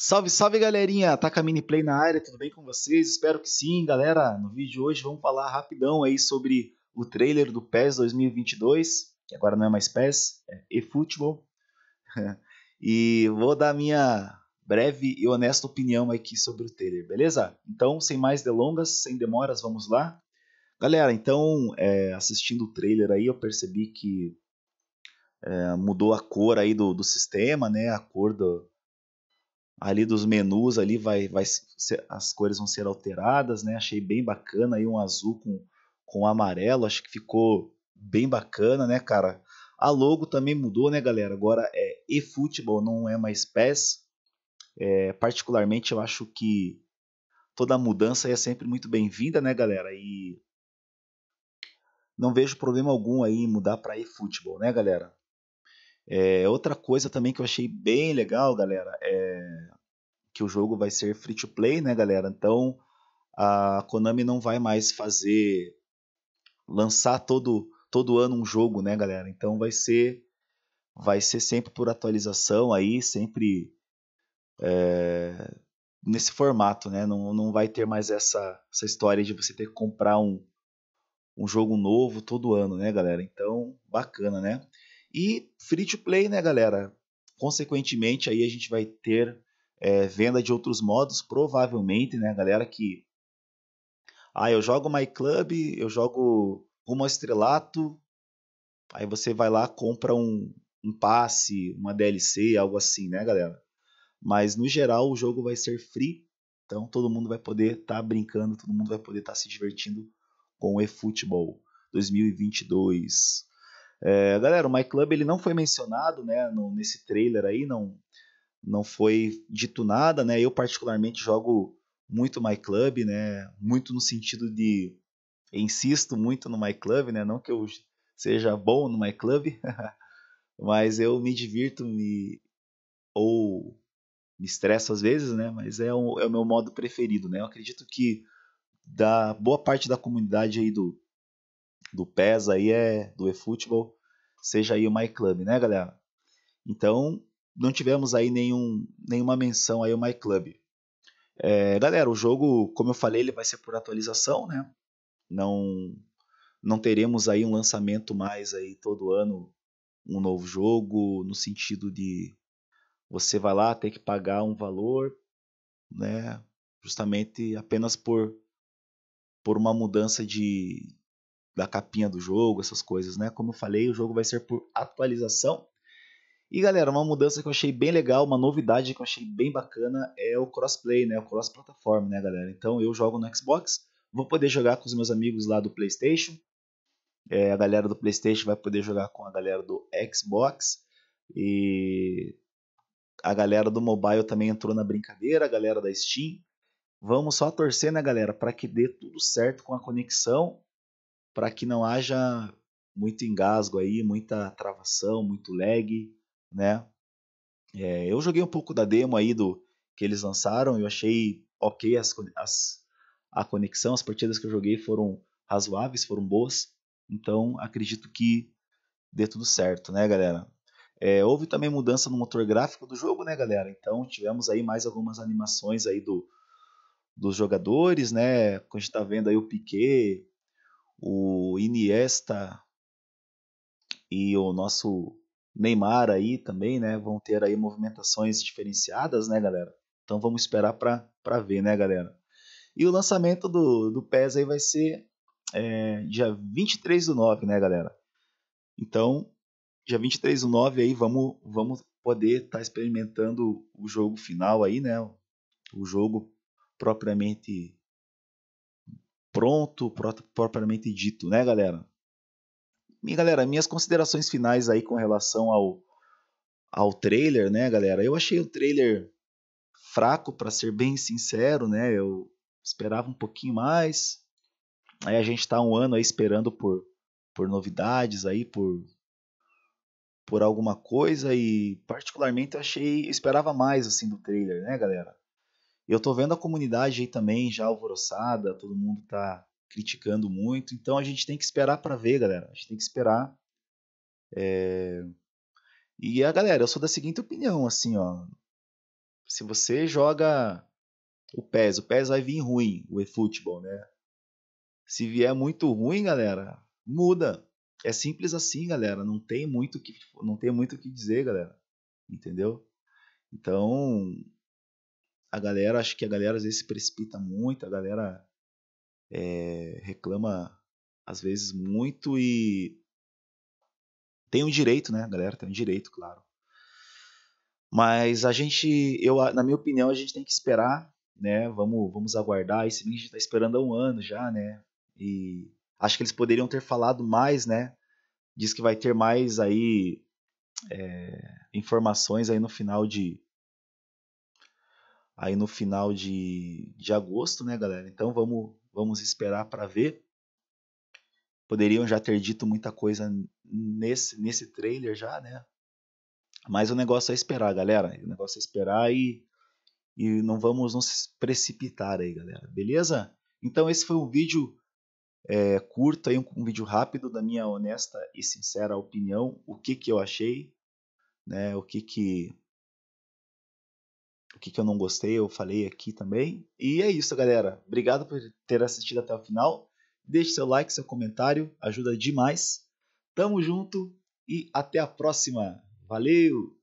Salve, salve galerinha! Taca Mini Play na área, tudo bem com vocês? Espero que sim, galera! No vídeo de hoje vamos falar rapidão aí sobre o trailer do PES 2022, que agora não é mais PES, é eFootball. e vou dar minha breve e honesta opinião aqui sobre o trailer, beleza? Então, sem mais delongas, sem demoras, vamos lá? Galera, então, é, assistindo o trailer aí, eu percebi que é, mudou a cor aí do, do sistema, né? A cor do ali dos menus ali vai, vai ser, as cores vão ser alteradas, né? Achei bem bacana aí um azul com, com amarelo, acho que ficou bem bacana, né, cara? A logo também mudou, né, galera? Agora é eFootball, não é mais PES. É, particularmente eu acho que toda mudança é sempre muito bem-vinda, né, galera? E não vejo problema algum aí em mudar para eFootball, né, galera? É, outra coisa também que eu achei bem legal, galera, é que o jogo vai ser free to play, né, galera? Então a Konami não vai mais fazer lançar todo todo ano um jogo, né, galera? Então vai ser vai ser sempre por atualização aí, sempre é, nesse formato, né? Não, não vai ter mais essa, essa história de você ter que comprar um, um jogo novo todo ano, né, galera? Então, bacana, né? E free to play, né, galera? Consequentemente, aí a gente vai ter é, venda de outros modos, provavelmente, né, galera? Que ah, eu jogo My Club, eu jogo rumo ao estrelato. Aí você vai lá, compra um, um passe, uma DLC, algo assim, né, galera? Mas no geral o jogo vai ser free, então todo mundo vai poder estar tá brincando, todo mundo vai poder estar tá se divertindo com o eFootball 2022. É, galera, o My Club ele não foi mencionado né, no, nesse trailer aí, não, não foi dito nada, né? Eu particularmente jogo muito My Club, né? Muito no sentido de insisto muito no My Club, né? Não que eu seja bom no My Club, mas eu me divirto me ou me estresso às vezes, né? Mas é o, é o meu modo preferido, né? Eu acredito que da boa parte da comunidade aí do do PES aí é do eFootball, seja aí o MyClub, né, galera? Então, não tivemos aí nenhum, nenhuma menção aí ao MyClub. É, galera, o jogo, como eu falei, ele vai ser por atualização, né? Não não teremos aí um lançamento mais aí todo ano um novo jogo no sentido de você vai lá ter que pagar um valor, né? Justamente apenas por por uma mudança de, da capinha do jogo, essas coisas, né? Como eu falei, o jogo vai ser por atualização. E galera, uma mudança que eu achei bem legal, uma novidade que eu achei bem bacana é o crossplay, né? O cross-plataforma, né, galera? Então eu jogo no Xbox, vou poder jogar com os meus amigos lá do PlayStation. É, a galera do PlayStation vai poder jogar com a galera do Xbox. E a galera do mobile também entrou na brincadeira, a galera da Steam. Vamos só torcer, né, galera, para que dê tudo certo com a conexão para que não haja muito engasgo aí, muita travação, muito lag, né? É, eu joguei um pouco da demo aí do que eles lançaram, eu achei ok as, as, a conexão, as partidas que eu joguei foram razoáveis, foram boas, então acredito que dê tudo certo, né, galera? É, houve também mudança no motor gráfico do jogo, né, galera? Então tivemos aí mais algumas animações aí do, dos jogadores, né? Quando a gente tá vendo aí o Piquet o Iniesta e o nosso Neymar aí também, né? Vão ter aí movimentações diferenciadas, né, galera? Então vamos esperar para ver, né, galera? E o lançamento do, do PES aí vai ser é, dia 23 do 9, né, galera? Então, dia 23 do 9 aí vamos, vamos poder estar tá experimentando o jogo final aí, né? O jogo propriamente pronto propriamente dito, né, galera? Minha galera, minhas considerações finais aí com relação ao ao trailer, né, galera? Eu achei o trailer fraco, para ser bem sincero, né? Eu esperava um pouquinho mais. Aí a gente tá um ano aí esperando por por novidades aí, por por alguma coisa e particularmente eu achei, eu esperava mais assim do trailer, né, galera? Eu tô vendo a comunidade aí também já alvoroçada, todo mundo tá criticando muito, então a gente tem que esperar para ver, galera. A gente tem que esperar. É... E a galera, eu sou da seguinte opinião, assim, ó. Se você joga o PES, o PES vai vir ruim, o eFootball, né? Se vier muito ruim, galera, muda. É simples assim, galera. Não tem muito que não tem muito que dizer, galera. Entendeu? Então, a galera, acho que a galera às vezes se precipita muito, a galera é, reclama às vezes muito e tem um direito, né? A galera tem um direito, claro. Mas a gente, eu, na minha opinião, a gente tem que esperar, né? Vamos, vamos aguardar. Esse vídeo a gente tá esperando há um ano já, né? E acho que eles poderiam ter falado mais, né? Diz que vai ter mais aí é, informações aí no final de, aí no final de, de agosto, né, galera? Então vamos, vamos esperar para ver. Poderiam já ter dito muita coisa nesse, nesse trailer já, né? Mas o negócio é esperar, galera. O negócio é esperar e, e não vamos nos precipitar aí, galera. Beleza? Então esse foi um vídeo é, curto, aí, um, um vídeo rápido da minha honesta e sincera opinião. O que, que eu achei, né? O que que o que, que eu não gostei, eu falei aqui também. E é isso, galera. Obrigado por ter assistido até o final. Deixe seu like, seu comentário, ajuda demais. Tamo junto e até a próxima. Valeu!